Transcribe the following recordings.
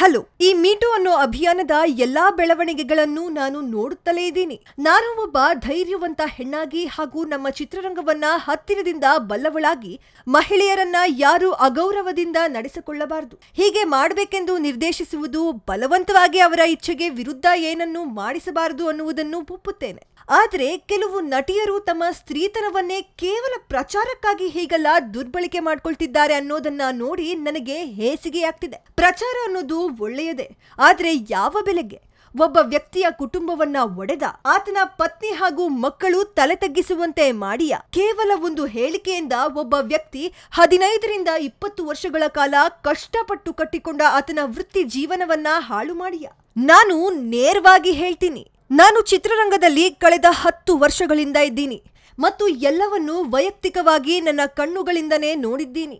hello ಈ meet ಅನ್ನೋ ಅಭಿಯಾನದ ಎಲ್ಲಾ ಬೆಳವಣಿಗೆಗಳನ್ನು ನಾನು ನೋಡುತ್ತಲೇ ಇದ್ದೀನಿ ನಾನು ಒಬ್ಬ ಧೈರ್ಯವಂತ ಹೆಣ್ಣಾಗಿ ಹಾಗೂ ನಮ್ಮ ಚಿತ್ರರಂಗವನ್ನ ಹತ್ತಿರದಿಂದ ಬಲ್ಲವಳಾಗಿ ಮಹಿಳೆಯರನ್ನ ಯಾರು ಅಗೌರವದಿಂದ ನಡೆಸಿಕೊಳ್ಳಬಾರದು ಹೀಗೆ ಮಾಡಬೇಕೆಂದು ನಿರ್ದೇಶಿಸುವುದು ಬಲವಂತವಾಗಿ ಅವರ ಇಚ್ಛೆಗೆ ವಿರುದ್ಧ ಏನನ್ನೂ ಮಾಡಿಸಬಾರದು ಅನ್ನುವುದನ್ನು ಒಪ್ಪುತ್ತೇನೆ ಆದರೆ ಕೆಲವು ನಟಿಯರು ತಮ್ಮ ಸ್ತ್ರೀತನವನ್ನೇ ಕೇವಲ ಪ್ರಚಾರಕ್ಕಾಗಿ ಹೀಗೆಲ್ಲ ದುರ್ಬಳಕೆ ಮಾಡ್ಕೊಳ್ತಿದ್ದಾರೆ ಅನ್ನೋದನ್ನ ನೋಡಿ ನನಗೆ ಹೇಸಿಗೆ ಆಗ್ತಿದೆ ಪ್ರಚಾರ ಅನ್ನೋದು ಒಳ್ಳೆಯದೇ ಆದರೆ ಯಾವ ಬೆಲೆಗೆ ಒಬ್ಬ ವ್ಯಕ್ತಿಯ ಕುಟುಂಬವನ್ನ ಒಡೆದ ಆತನ ಪತ್ನಿ ಹಾಗೂ ಮಕ್ಕಳು ತಲೆ ತಗ್ಗಿಸುವಂತೆ ಮಾಡಿಯ ಕೇವಲ ಒಂದು ಹೇಳಿಕೆಯಿಂದ ಒಬ್ಬ ವ್ಯಕ್ತಿ ಹದಿನೈದರಿಂದ ಇಪ್ಪತ್ತು ವರ್ಷಗಳ ಕಾಲ ಕಷ್ಟಪಟ್ಟು ಕಟ್ಟಿಕೊಂಡ ಆತನ ವೃತ್ತಿ ಜೀವನವನ್ನ ಹಾಳು ಮಾಡಿಯ ನಾನು ನೇರವಾಗಿ ಹೇಳ್ತೀನಿ ನಾನು ಚಿತ್ರರಂಗದಲ್ಲಿ ಕಳೆದ ಹತ್ತು ವರ್ಷಗಳಿಂದ ಇದ್ದೀನಿ ಮತ್ತು ಎಲ್ಲವನ್ನೂ ವೈಯಕ್ತಿಕವಾಗಿ ನನ್ನ ಕಣ್ಣುಗಳಿಂದನೇ ನೋಡಿದ್ದೀನಿ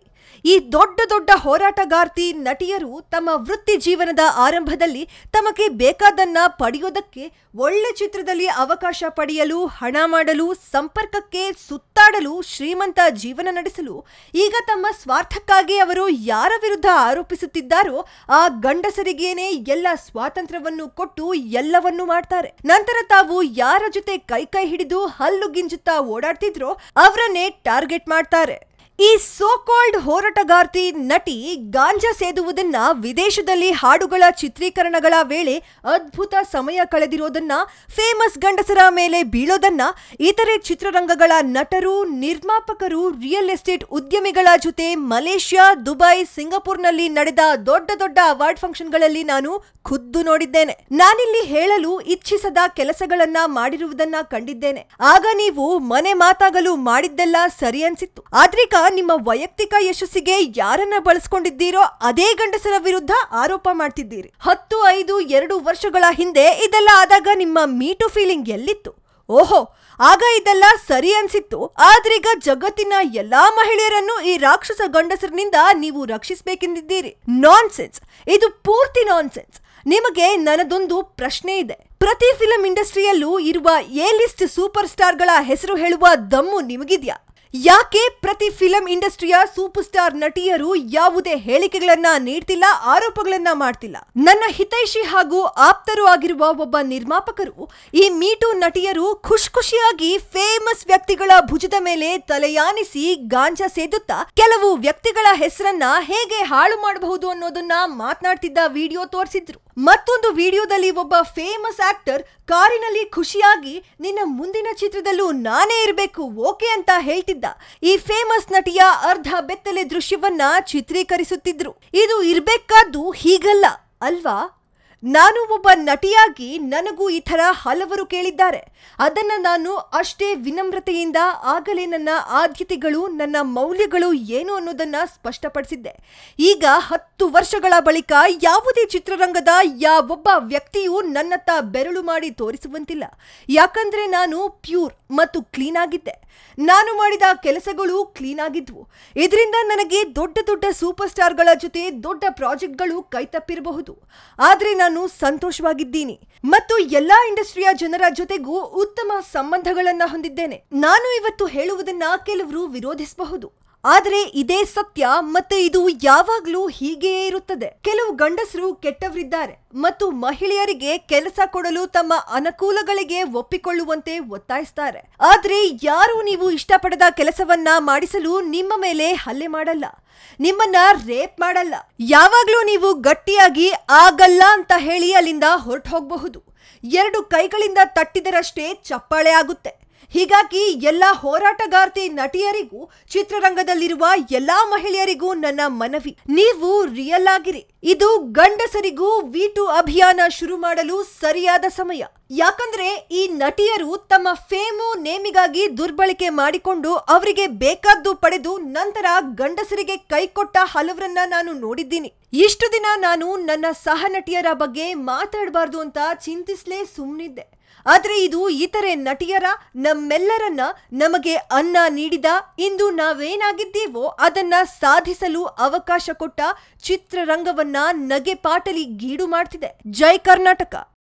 ಈ ದೊಡ್ಡ ದೊಡ್ಡ ಹೋರಾಟಗಾರ್ತಿ ನಟಿಯರು ತಮ್ಮ ವೃತ್ತಿ ಜೀವನದ ಆರಂಭದಲ್ಲಿ ತಮಗೆ ಬೇಕಾದನ್ನ ಪಡೆಯೋದಕ್ಕೆ ಒಳ್ಳೆ ಚಿತ್ರದಲ್ಲಿ ಅವಕಾಶ ಪಡೆಯಲು ಹಣ ಮಾಡಲು ಸಂಪರ್ಕಕ್ಕೆ ಸುತ್ತಾಡಲು ಶ್ರೀಮಂತ ಜೀವನ ನಡೆಸಲು ಈಗ ತಮ್ಮ ಸ್ವಾರ್ಥಕ್ಕಾಗಿ ಅವರು ಯಾರ ವಿರುದ್ಧ ಆರೋಪಿಸುತ್ತಿದ್ದಾರೋ ಆ ಗಂಡಸರಿಗೇನೆ ಎಲ್ಲ ಸ್ವಾತಂತ್ರ್ಯವನ್ನು ಕೊಟ್ಟು ಎಲ್ಲವನ್ನೂ ಮಾಡ್ತಾರೆ ನಂತರ ತಾವು ಯಾರ ಜೊತೆ ಕೈ ಕೈ ಹಿಡಿದು ಹಲ್ಲು ಗಿಂಜುತ್ತಾ ಓಡಾಡ್ತಿದ್ರೋ ಅವರನ್ನೇ ಟಾರ್ಗೆಟ್ ಮಾಡ್ತಾರೆ ಈ ಸೋಕಾಲ್ಡ್ ಹೋರಾಟಗಾರ್ತಿ ನಟಿ ಗಾಂಜಾ ಸೇದುವುದನ್ನ ವಿದೇಶದಲ್ಲಿ ಹಾಡುಗಳ ಚಿತ್ರೀಕರಣಗಳ ವೇಳೆ ಅದ್ಭುತ ಸಮಯ ಕಳೆದಿರೋದನ್ನ ಫೇಮಸ್ ಗಂಡಸರ ಮೇಲೆ ಬೀಳೋದನ್ನ ಇತರೆ ಚಿತ್ರರಂಗಗಳ ನಟರು ನಿರ್ಮಾಪಕರು ರಿಯಲ್ ಎಸ್ಟೇಟ್ ಉದ್ಯಮಿಗಳ ಜೊತೆ ಮಲೇಷ್ಯಾ ದುಬೈ ಸಿಂಗಪುರ್ನಲ್ಲಿ ನಡೆದ ದೊಡ್ಡ ದೊಡ್ಡ ಅವಾರ್ಡ್ ಫಂಕ್ಷನ್ಗಳಲ್ಲಿ ನಾನು ಖುದ್ದು ನೋಡಿದ್ದೇನೆ ನಾನಿಲ್ಲಿ ಹೇಳಲು ಇಚ್ಛಿಸದ ಕೆಲಸಗಳನ್ನ ಮಾಡಿರುವುದನ್ನ ಕಂಡಿದ್ದೇನೆ ಆಗ ನೀವು ಮನೆ ಮಾತಾಗಲು ಮಾಡಿದ್ದೆಲ್ಲ ಸರಿ ಅನ್ಸಿತ್ತು ಆದ್ರೀಗ ನಿಮ್ಮ ವೈಯಕ್ತಿಕ ಯಶಸ್ಸಿಗೆ ಯಾರನ್ನ ಬಳಸ್ಕೊಂಡಿದ್ದೀರೋ ಅದೇ ಗಂಡಸರ ವಿರುದ್ಧ ಆರೋಪ ಮಾಡ್ತಿದ್ದೀರಿ ಹತ್ತು ಐದು ಎರಡು ವರ್ಷಗಳ ಹಿಂದೆ ಇದೆಲ್ಲ ಆದಾಗ ನಿಮ್ಮ ಮೀಟು ಫೀಲಿಂಗ್ ಎಲ್ಲಿತ್ತು ಓಹೋ ಆಗ ಇದೆಲ್ಲ ಸರಿ ಅನ್ಸಿತ್ತು ಆದ್ರೀಗ ಜಗತ್ತಿನ ಎಲ್ಲಾ ಮಹಿಳೆಯರನ್ನು ಈ ರಾಕ್ಷಸ ಗಂಡಸರಿನಿಂದ ನೀವು ರಕ್ಷಿಸಬೇಕೆಂದಿದ್ದೀರಿ ನಾನ್ ಸೆನ್ಸ್ ಇದು ಪೂರ್ತಿ ನಾನ್ ಸೆನ್ಸ್ ನಿಮಗೆ ನನದೊಂದು ಪ್ರಶ್ನೆ ಇದೆ ಪ್ರತಿ ಫಿಲಂ ಇಂಡಸ್ಟ್ರಿಯಲ್ಲೂ ಇರುವ ಎ ಲಿಸ್ಟ್ ಸೂಪರ್ ಸ್ಟಾರ್ಗಳ ಹೆಸರು ಹೇಳುವ ದಮ್ಮು ನಿಮಗಿದ್ಯಾ ಯಾಕೆ ಪ್ರತಿ ಫಿಲಂ ಇಂಡಸ್ಟ್ರಿಯ ಸೂಪರ್ ಸ್ಟಾರ್ ನಟಿಯರು ಯಾವುದೇ ಹೇಳಿಕೆಗಳನ್ನ ನೀಡ್ತಿಲ್ಲ ಆರೋಪಗಳನ್ನ ಮಾಡ್ತಿಲ್ಲ ನನ್ನ ಹಿತೈಷಿ ಹಾಗೂ ಆಪ್ತರು ಆಗಿರುವ ಒಬ್ಬ ನಿರ್ಮಾಪಕರು ಈ ಮೀಟು ನಟಿಯರು ಖುಷ್ ಖುಷಿಯಾಗಿ ಫೇಮಸ್ ವ್ಯಕ್ತಿಗಳ ಭುಜದ ಮೇಲೆ ತಲೆಯಾನಿಸಿ ಗಾಂಜಾ ಸೇದುತ್ತಾ ಕೆಲವು ವ್ಯಕ್ತಿಗಳ ಹೆಸರನ್ನ ಹೇಗೆ ಹಾಳು ಮಾಡಬಹುದು ಅನ್ನೋದನ್ನ ಮಾತನಾಡ್ತಿದ್ದ ವಿಡಿಯೋ ತೋರಿಸಿದ್ರು ಮತ್ತೊಂದು ವಿಡಿಯೋದಲ್ಲಿ ಒಬ್ಬ ಫೇಮಸ್ ಆಕ್ಟರ್ ಕಾರಿನಲ್ಲಿ ಖುಷಿಯಾಗಿ ನಿನ್ನ ಮುಂದಿನ ಚಿತ್ರದಲ್ಲೂ ನಾನೇ ಇರಬೇಕು ಓಕೆ ಅಂತ ಹೇಳ್ತಿದ್ದ ಈ ಫೇಮಸ್ ನಟಿಯ ಅರ್ಧ ಬೆತ್ತಲೆ ದೃಶ್ಯವನ್ನ ಚಿತ್ರೀಕರಿಸುತ್ತಿದ್ರು ಇದು ಇರ್ಬೇಕಾದ್ದು ಹೀಗಲ್ಲ ಅಲ್ವಾ ನಾನು ಒಬ್ಬ ನಟಿಯಾಗಿ ನನಗೂ ಈ ಥರ ಹಲವರು ಕೇಳಿದ್ದಾರೆ ಅದನ್ನು ನಾನು ಅಷ್ಟೇ ವಿನಮ್ರತೆಯಿಂದ ಆಗಲೇ ನನ್ನ ಆದ್ಯತೆಗಳು ನನ್ನ ಮೌಲ್ಯಗಳು ಏನು ಅನ್ನೋದನ್ನು ಸ್ಪಷ್ಟಪಡಿಸಿದ್ದೆ ಈಗ ಹತ್ತು ವರ್ಷಗಳ ಬಳಿಕ ಯಾವುದೇ ಚಿತ್ರರಂಗದ ಯಾವೊಬ್ಬ ವ್ಯಕ್ತಿಯೂ ನನ್ನತ್ತ ಬೆರಳು ಮಾಡಿ ತೋರಿಸುವಂತಿಲ್ಲ ಯಾಕಂದರೆ ನಾನು ಪ್ಯೂರ್ ಮತ್ತು ಕ್ಲೀನ್ ಆಗಿದ್ದೆ ನಾನು ಮಾಡಿದ ಕೆಲಸಗಳು ಕ್ಲೀನ್ ಆಗಿದ್ವು ಇದರಿಂದ ನನಗೆ ದೊಡ್ಡ ದೊಡ್ಡ ಸೂಪರ್ ಸ್ಟಾರ್ಗಳ ಜೊತೆ ದೊಡ್ಡ ಪ್ರಾಜೆಕ್ಟ್ಗಳು ಕೈತಪ್ಪಿರಬಹುದು ಆದರೆ ನಾನು ನಾನು ಸಂತೋಷವಾಗಿದ್ದೀನಿ ಮತ್ತು ಎಲ್ಲಾ ಇಂಡಸ್ಟ್ರಿಯ ಜನರ ಜೊತೆಗೂ ಉತ್ತಮ ಸಂಬಂಧಗಳನ್ನ ಹೊಂದಿದ್ದೇನೆ ನಾನು ಇವತ್ತು ಹೇಳುವುದನ್ನ ಕೆಲವರು ವಿರೋಧಿಸಬಹುದು ಆದರೆ ಇದೇ ಸತ್ಯ ಮತ್ತೆ ಇದು ಯಾವಾಗ್ಲೂ ಹೀಗೆಯೇ ಇರುತ್ತದೆ ಕೆಲವು ಗಂಡಸರು ಕೆಟ್ಟವರಿದ್ದಾರೆ ಮತ್ತು ಮಹಿಳೆಯರಿಗೆ ಕೆಲಸ ಕೊಡಲು ತಮ್ಮ ಅನುಕೂಲಗಳಿಗೆ ಒಪ್ಪಿಕೊಳ್ಳುವಂತೆ ಒತ್ತಾಯಿಸ್ತಾರೆ ಆದ್ರೆ ಯಾರು ನೀವು ಇಷ್ಟಪಡದ ಕೆಲಸವನ್ನ ಮಾಡಿಸಲು ನಿಮ್ಮ ಮೇಲೆ ಹಲ್ಲೆ ಮಾಡಲ್ಲ ನಿಮ್ಮನ್ನ ರೇಪ್ ಮಾಡಲ್ಲ ಯಾವಾಗ್ಲೂ ನೀವು ಗಟ್ಟಿಯಾಗಿ ಆಗಲ್ಲ ಅಂತ ಹೇಳಿ ಅಲ್ಲಿಂದ ಹೊರಟು ಹೋಗಬಹುದು ಎರಡು ಕೈಗಳಿಂದ ತಟ್ಟಿದರಷ್ಟೇ ಚಪ್ಪಾಳೆ ಆಗುತ್ತೆ ಹೀಗಾಗಿ ಎಲ್ಲ ಹೋರಾಟಗಾರ್ತಿ ನಟಿಯರಿಗೂ ಚಿತ್ರರಂಗದಲ್ಲಿರುವ ಎಲ್ಲಾ ಮಹಿಳೆಯರಿಗೂ ನನ್ನ ಮನವಿ ನೀವು ರಿಯಲ್ ಆಗಿರಿ ಇದು ಗಂಡಸರಿಗೂ ವಿ ಅಭಿಯಾನ ಶುರು ಮಾಡಲು ಸರಿಯಾದ ಸಮಯ ಯಾಕಂದ್ರೆ ಈ ನಟಿಯರು ತಮ್ಮ ಫೇಮು ನೇಮಿಗಾಗಿ ದುರ್ಬಳಕೆ ಮಾಡಿಕೊಂಡು ಅವರಿಗೆ ಬೇಕಾದ್ದು ಪಡೆದು ನಂತರ ಗಂಡಸರಿಗೆ ಕೈಕೊಟ್ಟ ಹಲವರನ್ನ ನಾನು ನೋಡಿದ್ದೀನಿ ಇಷ್ಟು ದಿನ ನಾನು ನನ್ನ ಸಹನಟಿಯರ ಬಗ್ಗೆ ಮಾತಾಡಬಾರ್ದು ಅಂತ ಚಿಂತಿಸ್ಲೇ ಸುಮ್ಮನಿದ್ದೆ ಆದರೆ ಇದು ಇತರೆ ನಟಿಯರ ನಮ್ಮೆಲ್ಲರನ್ನ ನಮಗೆ ಅನ್ನ ನೀಡಿದ ಇಂದು ನಾವೇನಾಗಿದ್ದೀವೋ ಅದನ್ನ ಸಾಧಿಸಲು ಅವಕಾಶ ಕೊಟ್ಟ ಚಿತ್ರರಂಗವನ್ನ ನಗೆ ಪಾಟಲಿ ಗೀಡು ಮಾಡ್ತಿದೆ ಜೈ ಕರ್ನಾಟಕ